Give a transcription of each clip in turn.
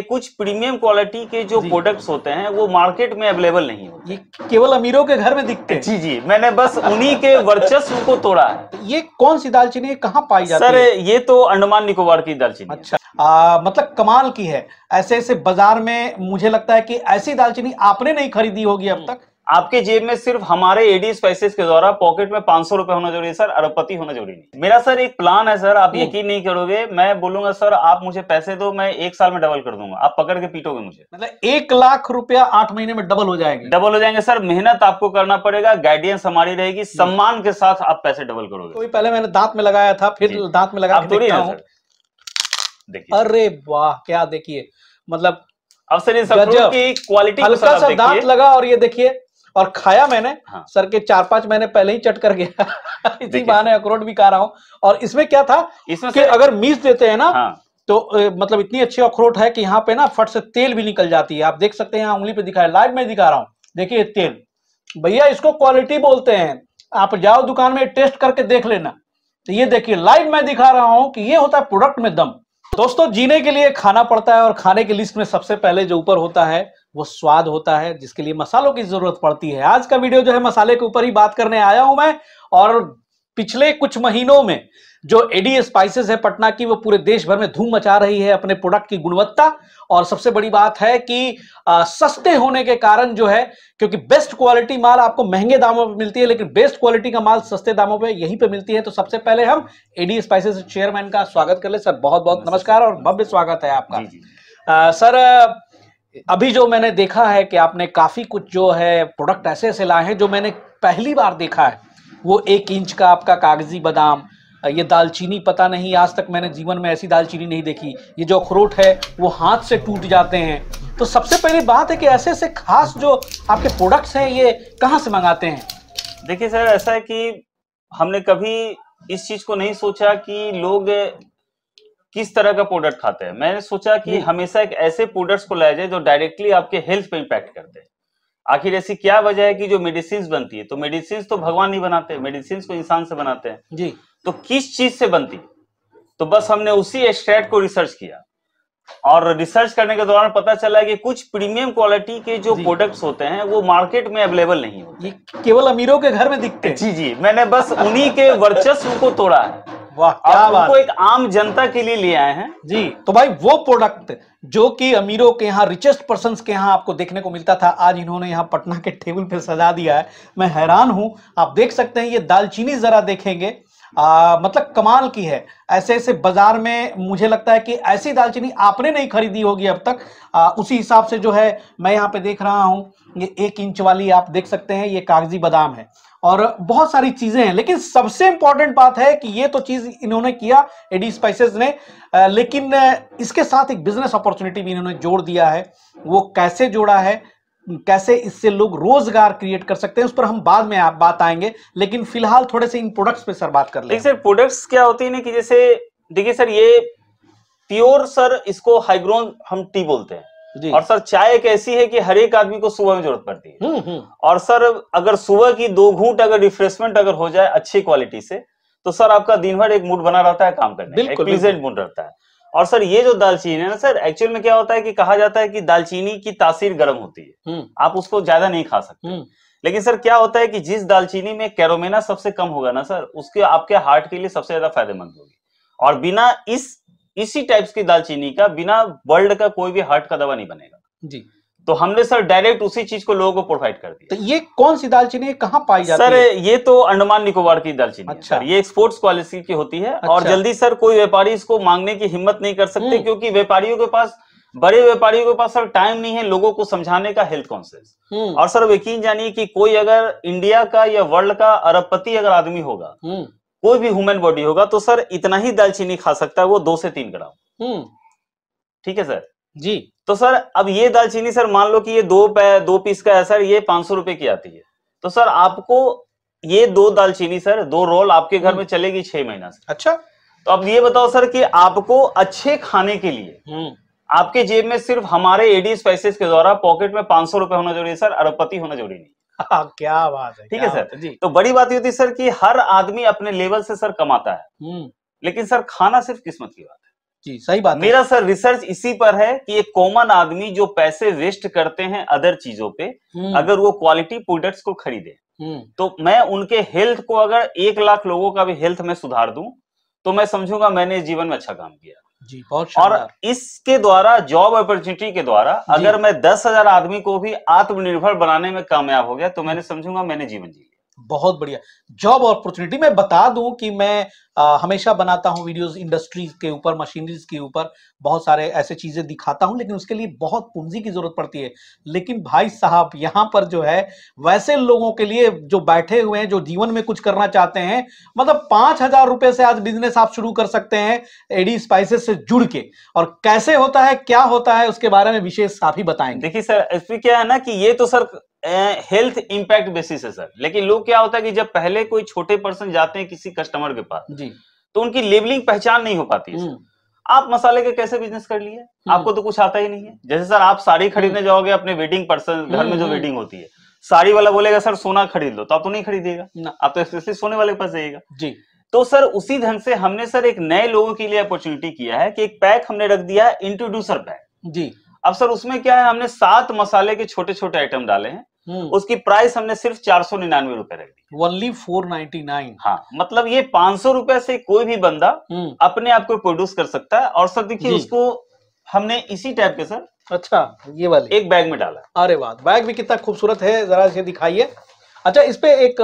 कुछ premium quality के जो प्रोडक्ट्स होते हैं वो मार्केट में अवेलेबल नहीं होते ये केवल अमीरों के घर में दिखते हैं जी जी मैंने बस उन्हीं के वर्चस्व को तोड़ा है ये कौन सी दालचीनी कहाँ पाई जाती सर, है सर ये तो अंडमान निकोबार की दालचीनी अच्छा आ, मतलब कमाल की है ऐसे ऐसे बाजार में मुझे लगता है कि ऐसी दालचीनी आपने नहीं खरीदी होगी अब तक आपके जेब में सिर्फ हमारे एडी स्पाइसेस के द्वारा पॉकेट में पांच सौ रुपए होना जरूरी है सर अरबपति होना जरूरी नहीं मेरा सर एक प्लान है सर आप हम्म। यकीन नहीं करोगे मैं बोलूंगा सर आप मुझे पैसे दो मैं एक साल में डबल कर दूंगा आप पकड़ के पीटोगे मुझे मतलब एक लाख रुपया आठ महीने में डबल हो जाएंगे डबल हो जाएंगे सर मेहनत आपको करना पड़ेगा गाइडेंस हमारी रहेगी हम्म। सम्मान के साथ आप पैसे डबल करोगे तो पहले मैंने दांत में लगाया था फिर दांत में लगा अरे वाह क्या देखिए मतलब अब सर ये सब की क्वालिटी हल्का सा दांत लगा और ये देखिए और खाया मैंने हाँ। सर के चार पांच महीने पहले ही चट कर गया इसी बहाने अखरोट भी खा रहा हूँ और इसमें क्या था इसमें कि अगर मीस देते हैं ना हाँ। तो ए, मतलब इतनी अच्छी अखरोट है कि यहाँ पे ना फट से तेल भी निकल जाती है आप देख सकते हैं यहाँ उंगली पे दिखाया लाइव में दिखा रहा हूँ देखिए तेल भैया इसको क्वालिटी बोलते हैं आप जाओ दुकान में टेस्ट करके देख लेना तो ये देखिए लाइव मैं दिखा रहा हूं कि ये होता है प्रोडक्ट में दम दोस्तों जीने के लिए खाना पड़ता है और खाने की लिस्ट में सबसे पहले जो ऊपर होता है वो स्वाद होता है जिसके लिए मसालों की जरूरत पड़ती है आज का वीडियो जो है मसाले के ऊपर ही बात करने आया हूं मैं और पिछले कुछ महीनों में जो एडी स्पाइसेस है पटना की वो पूरे देश भर में धूम मचा रही है अपने प्रोडक्ट की गुणवत्ता और सबसे बड़ी बात है कि आ, सस्ते होने के कारण जो है क्योंकि बेस्ट क्वालिटी माल आपको महंगे दामों पर मिलती है लेकिन बेस्ट क्वालिटी का माल सस्ते दामों पे यहीं पे मिलती है तो सबसे पहले हम एडी स्पाइसेस चेयरमैन का स्वागत कर ले सर बहुत बहुत नमस्कार और भव्य स्वागत है आपका सर अभी जो मैंने देखा है कि आपने काफ़ी कुछ जो है प्रोडक्ट ऐसे ऐसे लाए हैं जो मैंने पहली बार देखा है वो एक इंच का आपका कागज़ी बादाम ये दालचीनी पता नहीं आज तक मैंने जीवन में ऐसी दालचीनी नहीं देखी ये जो अखरोट है वो हाथ से टूट जाते हैं तो सबसे पहली बात है कि ऐसे ऐसे खास जो आपके प्रोडक्ट्स हैं ये कहाँ से मंगाते हैं देखिए सर ऐसा है कि हमने कभी इस चीज़ को नहीं सोचा कि लोग किस तरह का प्रोडक्ट खाते हैं मैंने सोचा कि हम्म। हमेशा एक ऐसे प्रोडक्ट्स को लाया जाए जो डायरेक्टली आपके हेल्थ पे इम्पैक्ट करते हैं आखिर ऐसी क्या वजह है कि जो मेडिसिन बनती है तो मेडिसिन तो भगवान नहीं बनाते मेडिसिन को इंसान से बनाते हैं जी तो किस चीज से बनती तो बस हमने उसी एक्सट्रैक्ट को रिसर्च किया और रिसर्च करने के दौरान पता चला कि कुछ प्रीमियम क्वालिटी के जो प्रोडक्ट्स होते हैं वो मार्केट में अवेलेबल नहीं होते केवल अमीरों के घर में दिखते हैं जी जी मैंने बस उन्हीं के वर्चस्व को तोड़ा है वाह उनको एक आम जनता के लिए ले आए हैं जी तो भाई वो प्रोडक्ट जो कि अमीरों के यहाँ रिचेस्ट पर्सन के यहाँ आपको देखने को मिलता था आज इन्होंने यहाँ पटना के टेबल पे सजा दिया है मैं हैरान हूं आप देख सकते हैं ये दालचीनी जरा देखेंगे आ, मतलब कमाल की है ऐसे ऐसे बाजार में मुझे लगता है कि ऐसी दालचीनी आपने नहीं खरीदी होगी अब तक आ, उसी हिसाब से जो है मैं यहाँ पे देख रहा हूँ ये एक इंच वाली आप देख सकते हैं ये कागजी बादाम है और बहुत सारी चीजें हैं लेकिन सबसे इंपॉर्टेंट बात है कि ये तो चीज इन्होंने किया एडी स्पाइसेस ने लेकिन इसके साथ एक बिजनेस अपॉर्चुनिटी भी इन्होंने जोड़ दिया है वो कैसे जोड़ा है कैसे इससे लोग रोजगार क्रिएट कर सकते हैं उस पर हम बाद में आप बात आएंगे लेकिन फिलहाल थोड़े से इन प्रोडक्ट्स पे सर बात कर लें सर प्रोडक्ट्स क्या होती है ना कि जैसे देखिए सर ये प्योर सर इसको हाइग्रोन हम टी बोलते हैं और सर चाय एक ऐसी है कि हर एक आदमी को सुबह में जरूरत पड़ती है हम्म, हम्म। और सर अगर सुबह की दो घूट अगर रिफ्रेशमेंट अगर हो जाए अच्छी क्वालिटी से तो सर आपका दिन भर एक मूड बना रहता है काम करने एक प्लीजेंट मूड रहता है और सर ये जो दालचीनी है ना सर एक्चुअल में क्या होता है कि कहा जाता है कि दालचीनी की तासीर गर्म होती है हम्म। आप उसको ज्यादा नहीं खा सकते लेकिन सर क्या होता है कि जिस दालचीनी में कैरोमेना सबसे कम होगा ना सर उसके आपके हार्ट के लिए सबसे ज्यादा फायदेमंद होगी और बिना इस इसी टाइप्स की दालचीनी का बिना वर्ल्ड का कोई भी हार्ट का दवा नहीं बनेगा जी तो हमने सर डायरेक्ट उसी चीज को लोगों को प्रोवाइड कर दिया तो ये कौन सी दालचीनी है कहाँ पाई जाती सर, है सर ये तो अंडमान निकोबार की दालचीनी अच्छा सर, ये एक्सपोर्ट्स क्वालिटी की होती है अच्छा। और जल्दी सर कोई व्यापारी इसको मांगने की हिम्मत नहीं कर सकते हम्म। क्योंकि व्यापारियों के पास बड़े व्यापारियों के पास सर टाइम नहीं है लोगों को समझाने का हेल्थ हम्म। कॉन्शियस और सर यकीन जानिए कि कोई अगर इंडिया का या वर्ल्ड का अरबपति अगर आदमी होगा हम्म। कोई भी ह्यूमन बॉडी होगा तो सर इतना ही दालचीनी खा सकता है वो दो से तीन ग्राम हम्म। ठीक है सर जी तो सर अब ये दालचीनी सर मान लो कि ये दो दो पीस का है सर ये पांच सौ रुपए की आती है तो सर आपको ये दो दालचीनी सर दो रोल आपके घर हम्म। में चलेगी छह महीना से अच्छा तो अब ये बताओ सर कि आपको अच्छे खाने के लिए हम्म। आपके जेब में सिर्फ हमारे एडी स्पाइसेस के द्वारा पॉकेट में पांच सौ रुपए होना जरूरी है सर अरबपति होना जरूरी नहीं हाँ, क्या बात है ठीक है सर जी तो बड़ी बात ये होती सर कि हर आदमी अपने लेवल से सर कमाता है हम्म। लेकिन सर खाना सिर्फ किस्मत की बात है जी सही बात मेरा सर रिसर्च इसी पर है कि एक कॉमन आदमी जो पैसे वेस्ट करते हैं अदर चीजों पे हम्म। अगर वो क्वालिटी प्रोडक्ट्स को खरीदे हम्म। तो मैं उनके हेल्थ को अगर एक लाख लोगों का भी हेल्थ में सुधार दूं तो मैं समझूंगा मैंने जीवन में अच्छा काम किया जी बहुत और इसके द्वारा जॉब अपॉर्चुनिटी के द्वारा अगर मैं दस हजार आदमी को भी आत्मनिर्भर बनाने में कामयाब हो गया तो मैंने समझूंगा मैंने जीवन जी बहुत बढ़िया जॉब अपॉर्चुनिटी मैं बता दूं कि मैं आ, हमेशा बनाता हूं वीडियोस इंडस्ट्रीज के ऊपर मशीनरीज के ऊपर बहुत सारे ऐसे चीजें दिखाता हूं लेकिन उसके लिए बहुत पूंजी की जरूरत पड़ती है लेकिन भाई साहब यहां पर जो है वैसे लोगों के लिए जो बैठे हुए हैं जो जीवन में कुछ करना चाहते हैं मतलब पांच हजार रुपए से आज बिजनेस आप शुरू कर सकते हैं एडी स्पाइसेस से जुड़ के और कैसे होता है क्या होता है उसके बारे में विशेष आप ही बताएंगे देखिए सर इसमें क्या है ना कि ये तो सर हेल्थ इंपैक्ट बेसिस है सर लेकिन लोग क्या होता है कि जब पहले कोई छोटे पर्सन जाते हैं किसी कस्टमर के पास जी तो उनकी लेबलिंग पहचान नहीं हो पाती है हम्म। आप मसाले के कैसे बिजनेस कर लिए हम्म। आपको तो कुछ आता ही नहीं है जैसे सर आप साड़ी हम्म। खरीदने जाओगे अपने वेटिंग पर्सन घर में जो वेटिंग होती है साड़ी वाला बोलेगा सर सोना खरीद लो तो आप तो नहीं खरीदेगा आप तो स्पेशली सोने वाले के पास जाइएगा जी तो सर उसी ढंग से हमने सर एक नए लोगों के लिए अपॉर्चुनिटी किया है कि एक पैक हमने रख दिया है इंट्रोड्यूसर पैक जी अब सर उसमें क्या है हमने सात मसाले के छोटे छोटे आइटम डाले हैं हम्म। उसकी प्राइस हमने सिर्फ चार सौ निन्यानवे रूपए रख दी ओनली फोर नाइनटी नाइन हाँ मतलब ये पांच सौ रूपये से कोई भी बंदा हम्म। अपने आप को प्रोड्यूस कर सकता है और सर देखिए उसको हमने इसी टाइप के सर अच्छा ये वाले एक बैग में डाला अरे वाह बैग भी कितना खूबसूरत है जरा दिखाइए अच्छा इस पे एक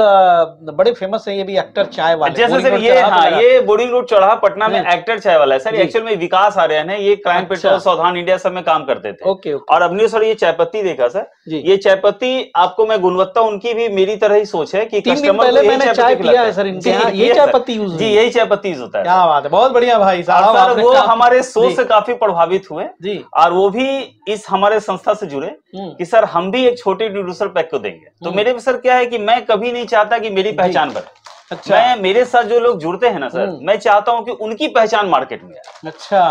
बड़े फेमस है ये भी एक्टर चाय वाले जैसे सर ये हाँ ये बोरिंग रोड चौराहा पटना में एक्टर हम्म। चाय वाला है सर एक्चुअल में विकास आ रहे हैं ये क्राइम पेट्रोल अच्छा। सौधान इंडिया सब में काम करते थे ओके, ओके। और अब सर ये चाय पत्ती देखा सर ये चाय पत्ती आपको मैं गुणवत्ता उनकी भी मेरी तरह ही सोच है की कस्टमर मैंने चाय पिया है सर इनके ये चायपत्ती यूज जी यही चायपत्ती यूज होता है क्या बात है बहुत बढ़िया भाई साहब वो हमारे सोच से काफी प्रभावित हुए जी और वो भी इस हमारे संस्था से जुड़े हम्म। की सर हम भी एक छोटे प्रोड्यूसर पैक को देंगे तो हम्म। मेरे सर क्या है है कि मैं कभी नहीं चाहता कि मेरी पहचान बढ़े अच्छा मैं मेरे साथ जो लोग जुड़ते हैं ना सर हम्म। मैं चाहता हूँ कि उनकी पहचान मार्केट में अच्छा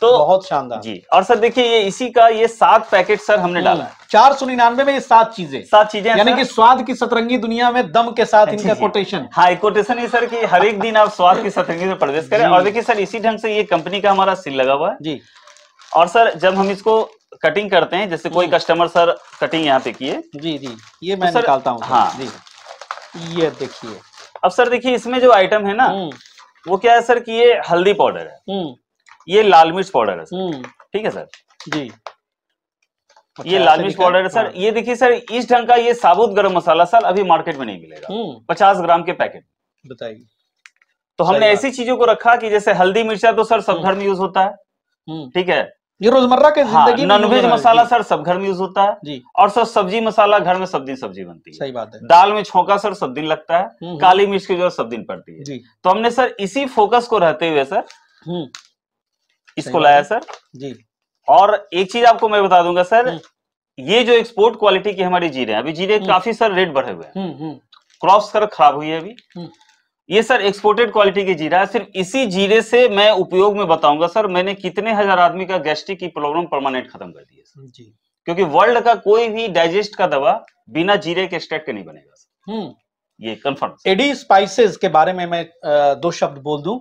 तो बहुत शानदार जी और सर देखिए ये इसी का ये सात पैकेट सर हमने डाला है हम्म, चार सौ निन्यानवे में ये सात चीजें सात चीजें यानी कि स्वाद की सतरंगी दुनिया में दम के साथ इनका कोटेशन हाँ कोटेशन ही सर कि हर एक दिन आप स्वाद की सतरंगी में प्रवेश करें और देखिए सर इसी ढंग से ये कंपनी का हमारा सिल लगा हुआ है जी और सर जब हम इसको कटिंग करते हैं जैसे कोई कस्टमर सर कटिंग यहाँ पे किए जी जी ये तो मैं निकालता हूँ हाँ जी ये देखिए अब सर देखिए इसमें जो आइटम है ना हम्म। वो क्या है सर कि ये हल्दी पाउडर है हम्म। ये लाल मिर्च पाउडर है हम्म। ठीक है सर जी ये अच्छा, लाल मिर्च पाउडर है सर हाँ। ये देखिए सर इस ढंग का ये साबुत गरम मसाला सर अभी मार्केट में नहीं मिलेगा पचास ग्राम के पैकेट बताइए तो हमने ऐसी चीजों को रखा कि जैसे हल्दी मिर्चा तो सर सब घर में यूज होता है ठीक है ये रोजमर्रा के हाँ, जिंदगी हाँ, नॉनवेज मसाला सर सब घर में यूज होता है जी और सर सब्जी मसाला घर में सब दिन सब्जी बनती है सही बात है दाल में छोंका सर सब दिन लगता है हम्म, हम्म। काली मिर्च की जरूरत सब दिन पड़ती है जी तो हमने सर इसी फोकस को रहते हुए सर हम्म। इसको लाया सर जी और एक चीज आपको मैं बता दूंगा सर ये जो एक्सपोर्ट क्वालिटी की हमारी जीरे अभी जीरे काफी सर रेट बढ़े हुए हैं क्रॉप सर खराब हुई है अभी ये सर एक्सपोर्टेड क्वालिटी की जीरा है सिर्फ इसी जीरे से मैं उपयोग में बताऊंगा सर मैंने कितने हजार आदमी का गैस्ट्रिक की प्रॉब्लम परमानेंट खत्म कर दिया क्योंकि वर्ल्ड का कोई भी डाइजेस्ट का दवा बिना जीरे के स्टेट के नहीं बनेगा सर हम्म। ये कंफर्म एडी स्पाइसेस के बारे में मैं दो शब्द बोल दू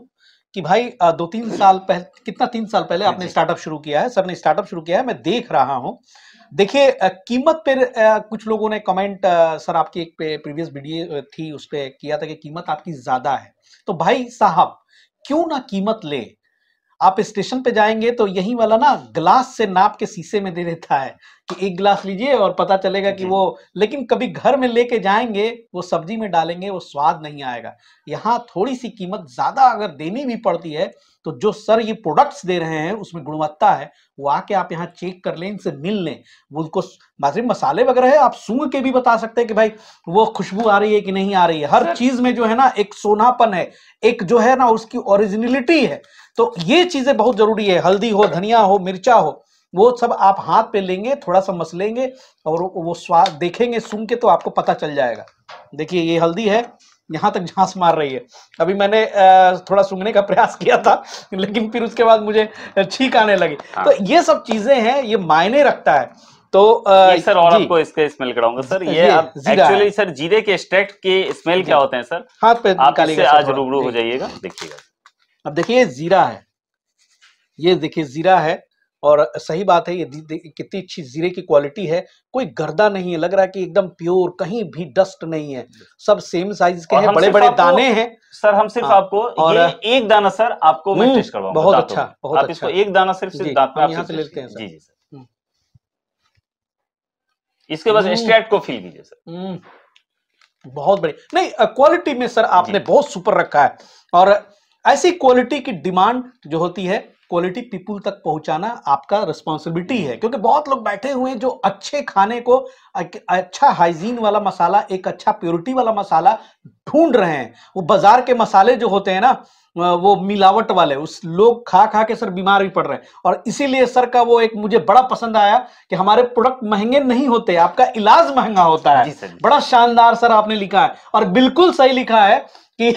कि भाई दो तीन साल पहले कितना तीन साल पहले आपने स्टार्टअप शुरू किया है सर ने स्टार्टअप शुरू किया है मैं देख रहा हूँ देखिए कीमत पर कुछ लोगों ने कमेंट सर आपकी एक प्रीवियस वीडियो थी उस पर किया था कि कीमत आपकी ज्यादा है तो भाई साहब क्यों ना कीमत ले आप स्टेशन पे जाएंगे तो यही वाला ना ग्लास से नाप के शीशे में दे देता है कि एक गिलास लीजिए और पता चलेगा कि वो लेकिन कभी घर में लेके जाएंगे वो सब्जी में डालेंगे वो स्वाद नहीं आएगा यहाँ थोड़ी सी कीमत ज्यादा अगर देनी भी पड़ती है तो जो सर ये प्रोडक्ट्स दे रहे हैं उसमें गुणवत्ता है वो आके आप यहाँ चेक कर लें इनसे मिल लें उनको बाजी मसाले वगैरह है आप सूंघ के भी बता सकते हैं कि भाई वो खुशबू आ रही है कि नहीं आ रही है हर चीज में जो है ना एक सोनापन है एक जो है ना उसकी ओरिजिनलिटी है तो ये चीजें बहुत जरूरी है हल्दी हो धनिया हो मिर्चा हो वो सब आप हाथ पे लेंगे थोड़ा सा मस लेंगे और वो स्वाद देखेंगे सूंघ के तो आपको पता चल जाएगा देखिए ये हल्दी है यहाँ तक झांस मार रही है अभी मैंने थोड़ा सूंघने का प्रयास किया था लेकिन फिर उसके बाद मुझे छींक आने लगी हाँ। तो ये सब चीजें हैं ये मायने रखता है तो आ, सर और आपको इसके स्मेल कराऊंगा सर ये, एक्चुअली सर जीरे के एक्सट्रैक्ट के स्मेल क्या होते हैं सर हाथ पे आप इससे आज हाँ, रूबरू हो जाइएगा देखिएगा अब देखिए जीरा है ये देखिए जीरा है और सही बात है ये कितनी अच्छी जीरे की क्वालिटी है कोई गर्दा नहीं है लग रहा है कि एकदम प्योर कहीं भी डस्ट नहीं है सब सेम साइज के हैं बड़े बड़े दाने हैं सर हम सिर्फ हाँ, आपको और ये एक दाना सर आपको मैं टेस्ट हम्म, करवाऊंगा बहुत अच्छा बहुत आप अच्छा। इसको एक दाना सिर्फ सिर्फ दांत में आप से लेते हैं जी जी सर हम्म। इसके बाद स्ट्रेट हम्म। को फील कीजिए सर बहुत बड़ी नहीं क्वालिटी में सर आपने बहुत सुपर रखा है और ऐसी क्वालिटी की डिमांड जो होती है क्वालिटी पीपुल तक पहुंचाना आपका रिस्पॉन्सिबिलिटी है क्योंकि बहुत लोग बैठे हुए हैं जो अच्छे खाने को अच्छा हाइजीन वाला मसाला एक अच्छा प्योरिटी वाला मसाला ढूंढ रहे हैं वो बाजार के मसाले जो होते हैं ना वो मिलावट वाले उस लोग खा खा के सर बीमार भी पड़ रहे हैं और इसीलिए सर का वो एक मुझे बड़ा पसंद आया कि हमारे प्रोडक्ट महंगे नहीं होते आपका इलाज महंगा होता है जी सर बड़ा शानदार सर आपने लिखा है और बिल्कुल सही लिखा है कि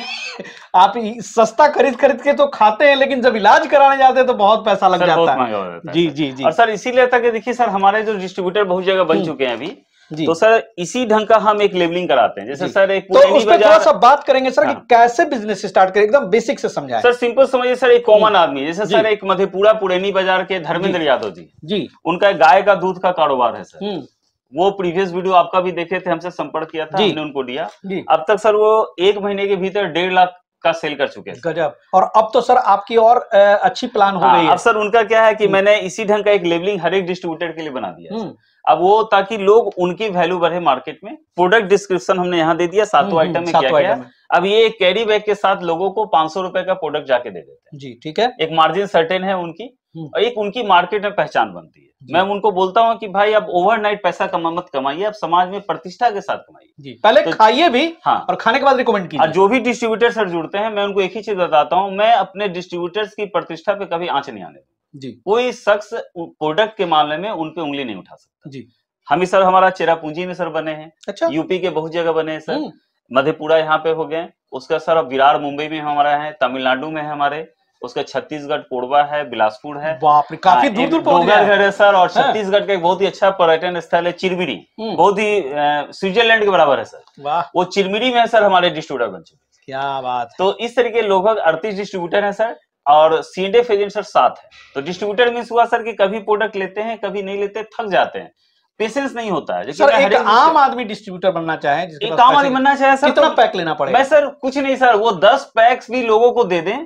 आप सस्ता खरीद खरीद के तो खाते हैं लेकिन जब इलाज कराने जाते हैं तो बहुत पैसा लग जाता है जी जी जी और सर इसीलिए तक देखिए सर हमारे जो डिस्ट्रीब्यूटर बहुत जगह बन चुके हैं अभी जी। तो सर इसी ढंग का हम एक लेबलिंग कराते हैं जैसे सर एक तो उस पर थोड़ा सा बात करेंगे सर कि हाँ। कैसे बिजनेस स्टार्ट करें एकदम बेसिक से समझाएं सर सिंपल समझिए सर एक कॉमन आदमी जैसे सर एक मधेपुरा पुरेनी बाजार के धर्मेंद्र यादव जी जी उनका गाय का दूध का कारोबार है सर हम्म। वो प्रीवियस वीडियो आपका भी देखे थे हमसे संपर्क किया था हमने उनको दिया अब तक सर वो एक महीने के भीतर डेढ़ लाख का सेल कर चुके हैं गजब और अब तो सर आपकी और अच्छी प्लान हो हाँ, गई है अब सर उनका क्या है कि मैंने इसी ढंग का एक लेबलिंग हर एक डिस्ट्रीब्यूटर के लिए बना दिया हम्म। अब वो ताकि लोग उनकी वैल्यू बढ़े मार्केट में प्रोडक्ट डिस्क्रिप्शन हमने यहाँ दे दिया सातों आइटम हम्म, में हम्म, क्या क्या अब ये कैरी बैग के साथ लोगों को पांच सौ रुपए का प्रोडक्ट जाके दे देते हैं जी ठीक है एक मार्जिन सर्टेन है उनकी हम्म। एक उनकी मार्केट में पहचान बनती है मैं उनको बोलता हूँ कि भाई अब ओवरनाइट पैसा कमा मत कमाइए अब समाज में प्रतिष्ठा के साथ कमाइए पहले तो, खाइए भी हाँ और खाने के बाद रिकमेंड कीजिए जो भी डिस्ट्रीब्यूटर सर जुड़ते हैं मैं उनको एक ही चीज बताता हूँ मैं अपने डिस्ट्रीब्यूटर्स की प्रतिष्ठा पे कभी आंच नहीं आने जी कोई शख्स प्रोडक्ट के मामले में उनपे उंगली नहीं उठा सकता जी हम सर हमारा चेरा पूंजी में सर बने हैं अच्छा यूपी के बहुत जगह बने हैं सर हम्म। मधेपुरा यहाँ पे हो गए उसका सर अब विरार मुंबई में हमारा है तमिलनाडु में है हमारे उसका छत्तीसगढ़ कोरबा है बिलासपुर है काफी दूर दूर डोंगरगढ़ है सर और हाँ। छत्तीसगढ़ का एक बहुत ही अच्छा पर्यटन स्थल है चिरमिरी हम्म। बहुत ही स्विट्जरलैंड के बराबर है सर वो चिरमिरी में सर हमारे डिस्ट्रीब्यूटर बन चुके क्या बात तो इस तरीके लगभग अड़तीस डिस्ट्रीब्यूटर है सर और C and F agent sir सात है तो डिस्ट्रीब्यूटर मीन हुआ सर कि कभी प्रोडक्ट लेते हैं कभी नहीं लेते थक जाते हैं पेशेंस नहीं होता है सर एक आम आदमी डिस्ट्रीब्यूटर बनना चाहे एक आम आदमी बनना चाहे सर कितना पैक तो लेना पड़ेगा मैं सर कुछ नहीं सर वो दस पैक्स भी लोगों को दे दें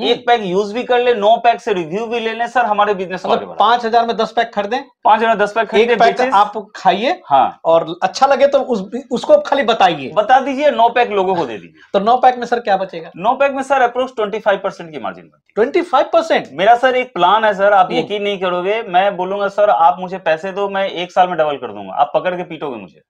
हम्म। एक पैक यूज भी कर ले नौ पैक से रिव्यू भी ले लें सर हमारे बिजनेस मतलब पांच हजार में दस पैक खरीदे पांच हजार दस पैक खरीदे पैक आप खाइए हाँ और अच्छा लगे तो उस, उसको खाली बताइए बता दीजिए नौ पैक लोगों को दे दीजिए तो नौ पैक में सर क्या बचेगा नौ पैक में sir approx twenty five percent की मार्जिन बनती ट्वेंटी फाइव परसेंट मेरा सर एक प्लान है सर आप यकीन नहीं करोगे मैं बोलूंगा सर आप मुझे पैसे दो मैं एक साल में डबल कर दूंगा आप पकड़ के पीटोगे मुझे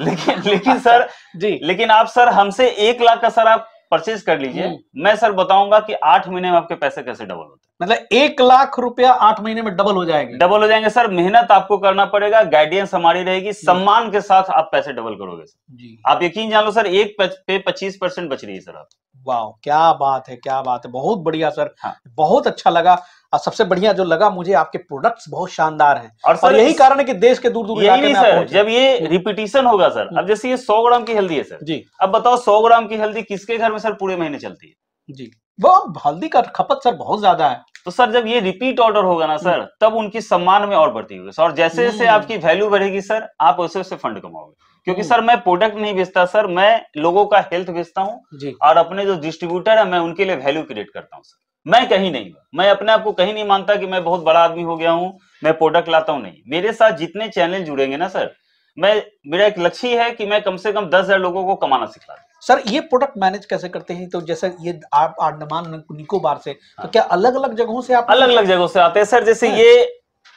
लेकिन लेकिन अच्छा, सर जी लेकिन आप सर हमसे एक लाख का सर आप परचेज कर लीजिए हम्म। मैं सर बताऊंगा कि आठ महीने में आपके पैसे कैसे डबल होते हैं मतलब एक लाख रुपया आठ महीने में डबल हो जाएंगे डबल हो जाएंगे सर मेहनत आपको करना पड़ेगा गाइडेंस हमारी रहेगी सम्मान के साथ आप पैसे डबल करोगे सर जी आप यकीन जान लो सर एक पे पच्चीस परसेंट बच रही है सर आप वाह क्या बात है क्या बात है बहुत बढ़िया सर हाँ। बहुत अच्छा लगा और सबसे बढ़िया जो लगा मुझे आपके प्रोडक्ट्स बहुत शानदार हैं और और यही कारण है कि देश के दूर दूर यही नहीं सर जब ये रिपीटेशन होगा सर अब जैसे ये सौ ग्राम की हल्दी है सर जी अब बताओ सौ ग्राम की हल्दी किसके घर में सर पूरे महीने चलती है जी वो हल्दी का खपत सर बहुत ज्यादा है तो सर जब ये रिपीट ऑर्डर होगा ना सर हम्म। तब उनकी सम्मान में और बढ़ती होगी सर और जैसे जैसे हम्म। आपकी वैल्यू बढ़ेगी सर आप उसे वैसे फंड कमाओगे क्योंकि हम्म। सर मैं प्रोडक्ट नहीं बेचता सर मैं लोगों का हेल्थ बेचता हूँ और अपने जो डिस्ट्रीब्यूटर है मैं उनके लिए वैल्यू क्रिएट करता हूँ सर मैं कहीं नहीं मैं अपने आप को कहीं नहीं मानता कि मैं बहुत बड़ा आदमी हो गया हूँ मैं प्रोडक्ट लाता हूँ नहीं मेरे साथ जितने चैनल जुड़ेंगे ना सर मैं मेरा एक लक्ष्य है कि मैं कम से कम दस हजार लोगों को कमाना सिखा सर ये प्रोडक्ट मैनेज कैसे करते हैं तो जैसे ये आप अंडमान निकोबार से तो हाँ। क्या अलग अलग जगहों से आप अलग अलग जगहों से आते हैं सर जैसे हाँ। ये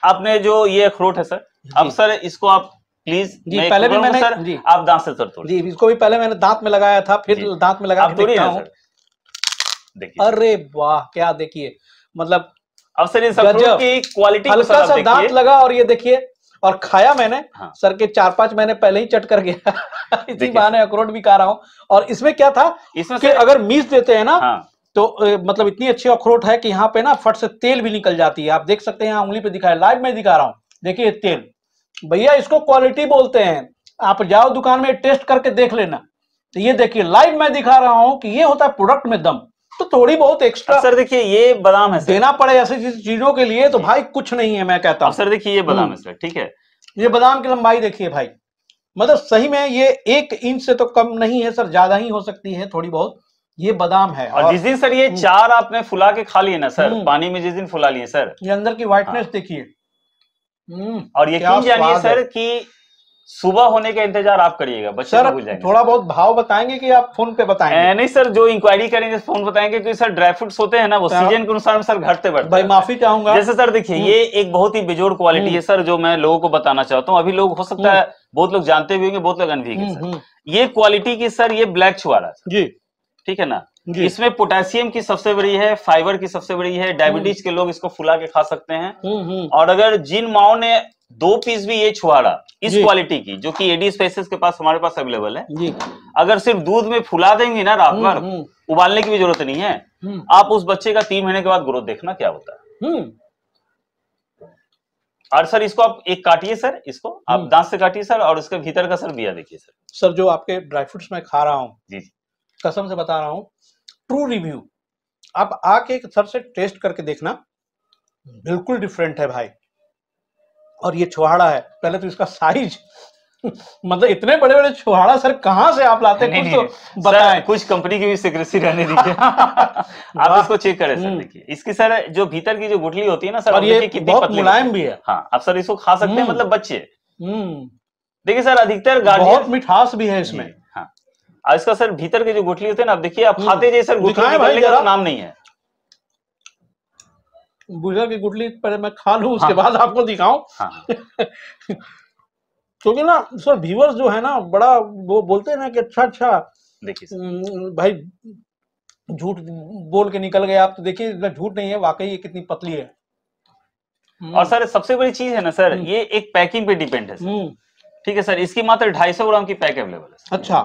आपने जो ये अखरोट है सर अब सर इसको आप प्लीज जी पहले भी मैंने जी आप दांत से सर जी इसको भी पहले मैंने दांत में लगाया था फिर दांत में लगा देखता हूँ अरे वाह क्या देखिए मतलब अब सर की क्वालिटी हल्का सा दांत लगा और ये देखिए और खाया मैंने हाँ। सर के चार पांच महीने पहले ही चट कर गया इसी बहाने अखरोट भी खा रहा हूं और इसमें क्या था इसमें कि अगर मीस देते हैं ना हाँ। तो ए, मतलब इतनी अच्छी अखरोट है कि यहाँ पे ना फट से तेल भी निकल जाती है आप देख सकते हैं यहाँ उंगली पे दिखाया लाइव में दिखा रहा हूँ देखिए तेल भैया इसको क्वालिटी बोलते हैं आप जाओ दुकान में टेस्ट करके देख लेना तो ये देखिए लाइव मैं दिखा रहा हूँ कि ये होता है प्रोडक्ट में दम तो थोड़ी बहुत एक्स्ट्रा सर देखिए ये बादाम है सर। देना पड़े ऐसे चीजों के लिए तो भाई कुछ नहीं है मैं कहता हूँ सर देखिए ये बादाम हम्म। है सर ठीक है ये बादाम की लंबाई देखिए भाई मतलब सही में ये एक इंच से तो कम नहीं है सर ज्यादा ही हो सकती है थोड़ी बहुत ये बादाम है और, और जिस दिन सर ये हम्म। चार आपने फुला के खा लिए ना सर हम्म। पानी में जिस दिन फुला लिए सर ये अंदर की व्हाइटनेस देखिए और यकीन जानिए सर कि सुबह होने का इंतजार आप करिएगा बच्चे सर जाएंगे थोड़ा बहुत भाव बताएंगे कि आप फोन पे बताएंगे नहीं सर जो इंक्वायरी करेंगे फोन बताएंगे क्योंकि सर ड्राई फ्रूट्स होते हैं ना वो सीजन हाँ। के अनुसार सर घटते बढ़ते भाई माफी चाहूंगा जैसे सर देखिए हम्म। ये एक बहुत ही बेजोड़ क्वालिटी हम्म। है सर जो मैं लोगों को बताना चाहता हूँ अभी लोग हो सकता है हम्म। बहुत लोग जानते भी होंगे बहुत लोग अनभी ये क्वालिटी की सर ये ब्लैक छुआरा जी ठीक है ना इसमें पोटेशियम की सबसे बड़ी है फाइबर की सबसे बड़ी है डायबिटीज के लोग इसको फुला के खा सकते हैं और अगर जिन माओ ने दो पीस भी ये छुहाड़ा इस क्वालिटी की जो कि एडी स्पेसिस के पास हमारे पास अवेलेबल है अगर सिर्फ दूध में फुला देंगे ना रात भर हम्म, हम्म। उबालने की भी जरूरत नहीं है हम्म। आप उस बच्चे का तीन महीने के बाद ग्रोथ देखना क्या होता है और सर इसको आप एक काटिए सर इसको आप दांत से काटिए सर और उसके भीतर का सर बिया देखिए सर सर जो आपके ड्राई फ्रूट्स में खा रहा हूँ जी कसम से बता रहा हूँ ट्रू रिव्यू आप आके सर से टेस्ट करके देखना बिल्कुल डिफरेंट है भाई और ये छुहाड़ा है पहले तो इसका साइज मतलब इतने बड़े बड़े छुहाड़ा सर कहाँ से आप लाते हैं कुछ तो बताएं कुछ कंपनी की भी सिक्रेसी रहने दीजिए आप इसको चेक करें सर हम्म। देखिए इसकी सर जो भीतर की जो गुठली होती है ना सर और ये बहुत मुलायम भी है हाँ आप सर इसको खा सकते हैं हम्म। मतलब बच्चे हम्म। देखिए सर अधिकतर बहुत मिठास भी है इसमें हाँ और इसका सर भीतर के जो गुठली होते हैं ना आप देखिए आप खाते जाइए सर गुठली तो नाम नहीं है भुजा की गुटली पहले मैं खा लू उसके हाँ, बाद आपको दिखाऊं हाँ, क्योंकि ना सर व्यूवर्स जो है ना बड़ा वो बोलते हैं ना कि अच्छा अच्छा देखिए हम्म, भाई झूठ बोल के निकल गए आप तो देखिए इतना झूठ नहीं है वाकई ये कितनी पतली है हम्म। और सर सबसे बड़ी चीज है ना सर हम्म। ये एक पैकिंग पे डिपेंड है ठीक है सर इसकी मात्र ढाई सौ ग्राम की पैक अवेलेबल है अच्छा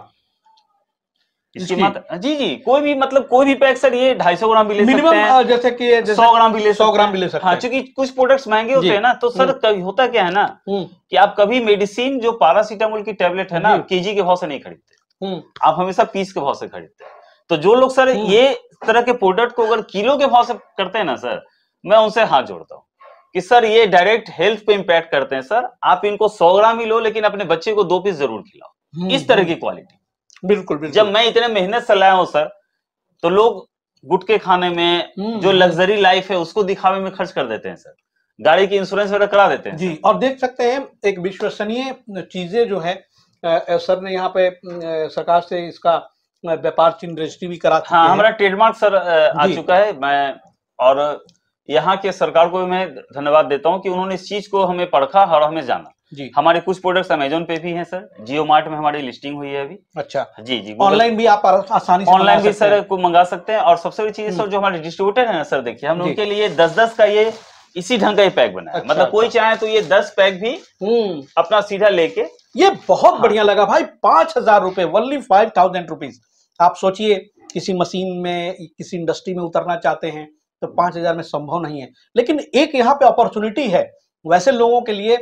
इसकी मात्रा जी जी कोई भी मतलब कोई भी पैक सर ये ढाई सौ ग्राम भी ले सकते हैं हाँ, जैसे कि सौ ग्राम भी ले सौ ग्राम भी ले सकते हाँ, हैं क्योंकि कुछ प्रोडक्ट्स महंगे होते हैं ना तो सर हम्म। कभी होता क्या है ना हम्म। कि आप कभी मेडिसिन जो पारासीटामोल की टेबलेट है ना केजी के भाव से नहीं खरीदते हम्म। आप हमेशा पीस के भाव से खरीदते तो जो लोग सर ये तरह के प्रोडक्ट को अगर किलो के भाव से करते हैं ना सर मैं उनसे हाथ जोड़ता हूँ कि सर ये डायरेक्ट हेल्थ पे इम्पैक्ट करते हैं सर आप इनको सौ ग्राम ही लो लेकिन अपने बच्चे को दो पीस जरूर खिलाओ इस तरह की क्वालिटी बिल्कुल, बिल्कुल जब मैं इतने मेहनत से लाया हूँ सर तो लोग गुटके खाने में हम्म। जो लग्जरी लाइफ है उसको दिखावे में खर्च कर देते हैं सर गाड़ी की इंश्योरेंस वगैरह करा देते हैं जी और देख सकते हैं एक विश्वसनीय चीजें जो है सर ने यहाँ पे सरकार से इसका व्यापार चिन्ह रजिस्ट्री भी करा हाँ हमारा ट्रेडमार्क सर आ चुका है मैं और यहाँ के सरकार को मैं धन्यवाद देता हूँ कि उन्होंने इस चीज को हमें पढ़ा और हमें जाना जी हमारे कुछ प्रोडक्ट्स अमेजोन पे भी हैं सर जियो मार्ट में हमारी लिस्टिंग हुई है अभी अच्छा जी जी ऑनलाइन भी आप आसानी से ऑनलाइन भी सर को मंगा सकते हैं और सबसे बड़ी चीज सर हम्म। जो हमारे डिस्ट्रीब्यूटर है ना सर देखिए हम लोग के लिए दस दस का ये इसी ढंग का ये पैक बना मतलब अच्छा, मतलब कोई अच्छा। चाहे तो ये दस पैक भी हम्म। अपना सीधा लेके ये बहुत हाँ। बढ़िया लगा भाई पांच हजार रुपए वनली फाइव थाउजेंड रुपीज आप सोचिए किसी मशीन में किसी इंडस्ट्री में उतरना चाहते हैं तो पांच हजार में संभव नहीं है लेकिन एक यहाँ पे अपॉर्चुनिटी है वैसे लोगों के लिए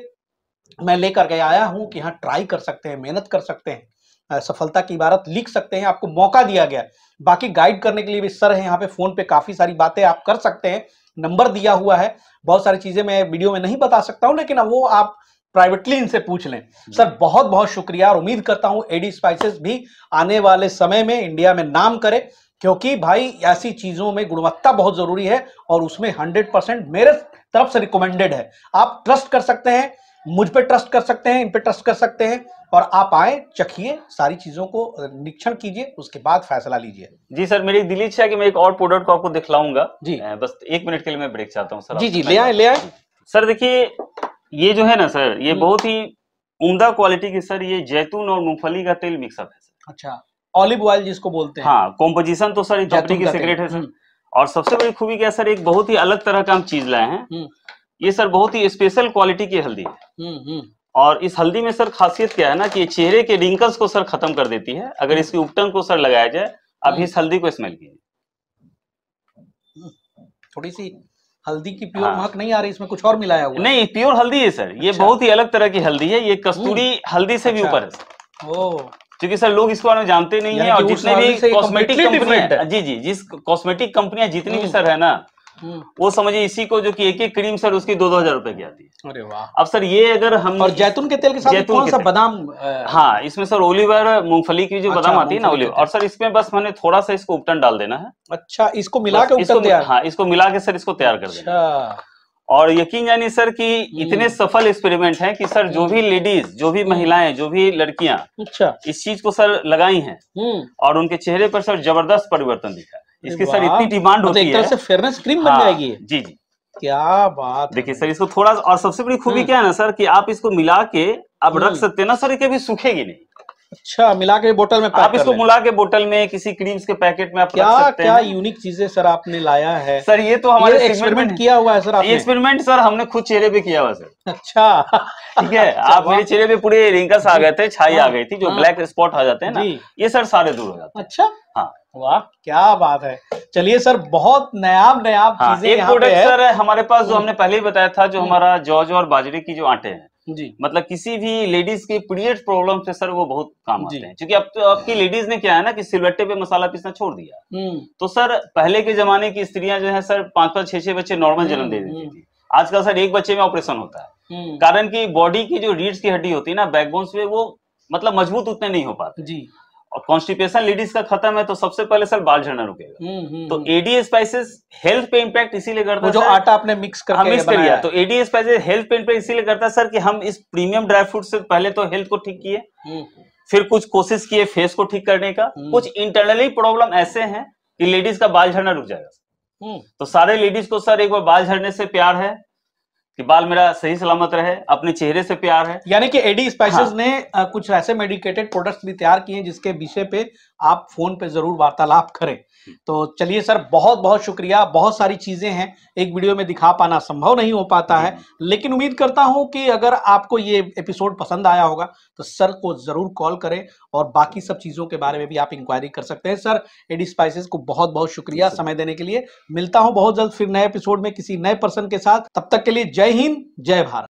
मैं लेकर के आया हूँ कि हाँ ट्राई कर सकते हैं मेहनत कर सकते हैं सफलता की इबारत लिख सकते हैं आपको मौका दिया गया बाकी गाइड करने के लिए भी सर है यहाँ पे फोन पे काफी सारी बातें आप कर सकते हैं नंबर दिया हुआ है बहुत सारी चीजें मैं वीडियो में नहीं बता सकता हूँ लेकिन वो आप प्राइवेटली इनसे पूछ लें सर बहुत बहुत शुक्रिया और उम्मीद करता हूँ एडी स्पाइसेस भी आने वाले समय में इंडिया में नाम करे क्योंकि भाई ऐसी चीजों में गुणवत्ता बहुत जरूरी है और उसमें हंड्रेड परसेंट मेरे तरफ से रिकमेंडेड है आप ट्रस्ट कर सकते हैं मुझ पर ट्रस्ट कर सकते हैं इन पर ट्रस्ट कर सकते हैं और आप आए चखिए सारी चीजों को निरीक्षण कीजिए उसके बाद फैसला लीजिए जी सर मेरी दिली इच्छा है कि मैं एक और प्रोडक्ट को आपको दिखलाऊंगा जी बस एक मिनट के लिए मैं ब्रेक चाहता हूँ सर जी जी ले आए ले आए सर देखिए ये जो है ना सर ये बहुत ही उमदा क्वालिटी की सर ये जैतून और मूंगफली का तेल मिक्सअप है अच्छा ऑलिव ऑयल जिसको बोलते हैं हाँ कॉम्पोजिशन तो सर कंपनी की सिगरेट है सर हम्म। और सबसे बड़ी खूबी क्या सर एक बहुत ही अलग तरह का हम चीज लाए हैं हम्म। ये सर बहुत ही स्पेशल क्वालिटी की हल्दी है हम्म, हम्म। और इस हल्दी में सर खासियत क्या है ना कि चेहरे के रिंकल्स को सर खत्म कर देती है अगर हम्म। इसकी उपटन को सर लगाया जाए अब इस हल्दी को स्मेल कीजिए थोड़ी सी हल्दी की प्योर हाँ। महक नहीं आ रही इसमें कुछ और मिलाया हुआ नहीं प्योर हल्दी है सर ये अच्छा। बहुत ही अलग तरह की हल्दी है ये कस्तूरी हल्दी से भी अच्छा। ऊपर है क्योंकि सर लोग इसके बारे में जानते नहीं है और जितने भी कॉस्मेटिक कंपनियां जी जी जिस कॉस्मेटिक कंपनियां जितनी भी सर है ना हम्म। वो समझिए इसी को जो कि एक एक क्रीम सर उसकी दो दो हजार रुपए की आती है अरे वाह अब सर ये अगर हम और जैतून के तेल के साथ कौन सा बादाम हाँ इसमें सर ओलिवर मूंगफली की जो अच्छा, बादाम आती है ना ओलिवर और सर इसमें बस मैंने थोड़ा सा इसको उपटन डाल देना है अच्छा इसको मिला के इसको हाँ इसको मिला के सर इसको तैयार कर देना अच्छा। और यकीन जानिए सर कि हम्म। इतने सफल एक्सपेरिमेंट हैं कि सर जो भी लेडीज जो भी महिलाएं जो भी लड़कियां अच्छा इस चीज को सर लगाई हैं हम्म। और उनके चेहरे पर सर जबरदस्त परिवर्तन दिखा है इसकी सर इतनी डिमांड मतलब होती है एक तरह से फेयरनेस क्रीम बन हाँ, जाएगी जी जी क्या बात देखिए सर इसको थोड़ा और सबसे बड़ी खूबी हम्म। क्या है ना सर कि आप इसको मिला के आप रख हम्म। सकते हैं ना सर ये कभी सूखेगी नहीं अच्छा मिला के बोतल में आप इसको मिला के बोतल में किसी क्रीम्स के पैकेट में आप क्या सकते क्या यूनिक चीजें सर आपने लाया है सर ये तो हमारे एक्सपेरिमेंट किया हुआ है सर आपने एक्सपेरिमेंट सर हमने खुद चेहरे पे किया हुआ सर अच्छा ठीक है आप मेरे चेहरे पे पूरे रिंकल्स आ गए थे छाई आ हाँ। गई थी जो ब्लैक हाँ। स्पॉट आ जाते हैं ना ये सर सारे दूर हो जाते हैं अच्छा हाँ वाह क्या बात है चलिए सर बहुत नयाब नयाब हाँ, चीजें एक प्रोडक्ट सर हमारे पास जो हम्म। हमने पहले ही बताया था जो हम्म। हमारा जॉज और बाजरे की जो आटे हैं जी मतलब किसी भी लेडीज के पीरियड प्रॉब्लम से सर वो बहुत काम आते हैं क्योंकि अब तो आपकी लेडीज ने क्या है ना कि सिलवट्टे पे मसाला पीसना छोड़ दिया हम्म। तो सर पहले के जमाने की स्त्रियां जो है सर पांच पांच छह छह बच्चे नॉर्मल हम्म, जन्म दे देती हम्म। थी आजकल सर एक बच्चे में ऑपरेशन होता है कारण की बॉडी की जो रीड्स की हड्डी होती है ना बैकबोन्स में वो मतलब मजबूत उतने नहीं हो पाते जी और कॉन्स्टिपेशन लेडीज का खत्म है तो सबसे पहले सर बाल झड़ना रुकेगा हम्म, हम्म, तो एडी स्पाइसेस हेल्थ पे इम्पैक्ट तो इसीलिए करता है जो आटा आपने मिक्स करके मिक्स कर लिया तो एडी स्पाइसेस हेल्थ पे इम्पैक्ट इसीलिए करता है सर कि हम इस प्रीमियम ड्राई फ्रूट से पहले तो हेल्थ को ठीक किए हम्म, फिर कुछ कोशिश किए फेस को ठीक करने का कुछ इंटरनली प्रॉब्लम ऐसे हैं कि लेडीज का बाल झड़ना रुक जाएगा तो सारे लेडीज को सर एक बार बाल झड़ने से प्यार है कि बाल मेरा सही सलामत रहे अपने चेहरे से प्यार है यानी कि एडी स्पाइसेस हाँ। ने कुछ ऐसे मेडिकेटेड प्रोडक्ट्स भी तैयार किए हैं जिसके विषय पे आप फोन पे जरूर वार्तालाप करें तो चलिए सर बहुत बहुत शुक्रिया बहुत सारी चीज़ें हैं एक वीडियो में दिखा पाना संभव नहीं हो पाता है लेकिन उम्मीद करता हूं कि अगर आपको ये एपिसोड पसंद आया होगा तो सर को ज़रूर कॉल करें और बाकी सब चीज़ों के बारे में भी आप इंक्वायरी कर सकते हैं सर एडी स्पाइसेस को बहुत बहुत शुक्रिया समय देने के लिए मिलता हूं बहुत जल्द फिर नए एपिसोड में किसी नए पर्सन के साथ तब तक के लिए जय हिंद जय भारत